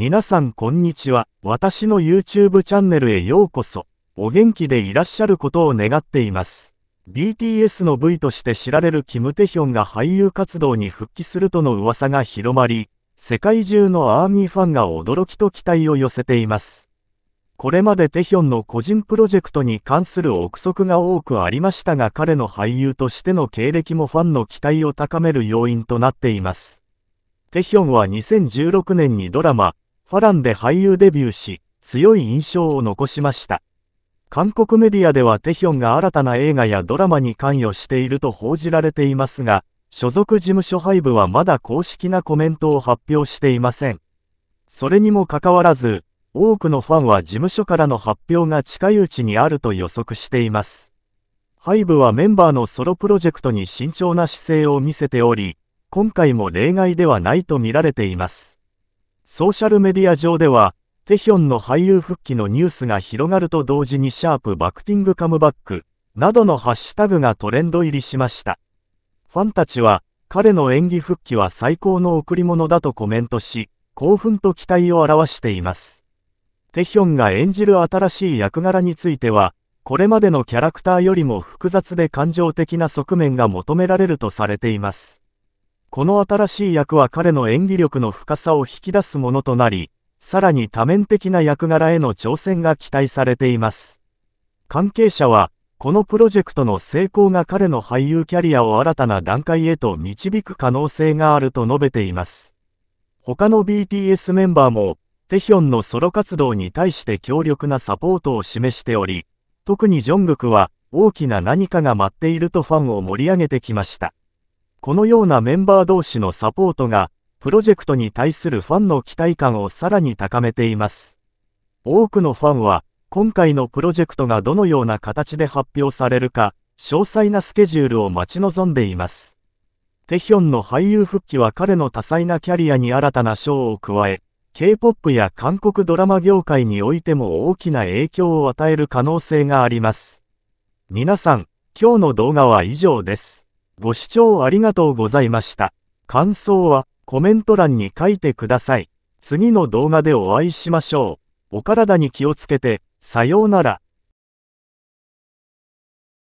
皆さんこんにちは。私の YouTube チャンネルへようこそ。お元気でいらっしゃることを願っています。BTS の V として知られるキム・テヒョンが俳優活動に復帰するとの噂が広まり、世界中のアーミーファンが驚きと期待を寄せています。これまでテヒョンの個人プロジェクトに関する憶測が多くありましたが彼の俳優としての経歴もファンの期待を高める要因となっています。テヒョンは2016年にドラマ、ファランで俳優デビューし、強い印象を残しました。韓国メディアではテヒョンが新たな映画やドラマに関与していると報じられていますが、所属事務所ハイブはまだ公式なコメントを発表していません。それにもかかわらず、多くのファンは事務所からの発表が近いうちにあると予測しています。ハイブはメンバーのソロプロジェクトに慎重な姿勢を見せており、今回も例外ではないと見られています。ソーシャルメディア上では、テヒョンの俳優復帰のニュースが広がると同時にシャープバクティングカムバックなどのハッシュタグがトレンド入りしました。ファンたちは、彼の演技復帰は最高の贈り物だとコメントし、興奮と期待を表しています。テヒョンが演じる新しい役柄については、これまでのキャラクターよりも複雑で感情的な側面が求められるとされています。この新しい役は彼の演技力の深さを引き出すものとなり、さらに多面的な役柄への挑戦が期待されています。関係者は、このプロジェクトの成功が彼の俳優キャリアを新たな段階へと導く可能性があると述べています。他の BTS メンバーも、テヒョンのソロ活動に対して強力なサポートを示しており、特にジョングクは大きな何かが待っているとファンを盛り上げてきました。このようなメンバー同士のサポートが、プロジェクトに対するファンの期待感をさらに高めています。多くのファンは、今回のプロジェクトがどのような形で発表されるか、詳細なスケジュールを待ち望んでいます。テヒョンの俳優復帰は彼の多彩なキャリアに新たな賞を加え、K-POP や韓国ドラマ業界においても大きな影響を与える可能性があります。皆さん、今日の動画は以上です。ご視聴ありがとうございました。感想はコメント欄に書いてください。次の動画でお会いしましょう。お体に気をつけて、さようなら。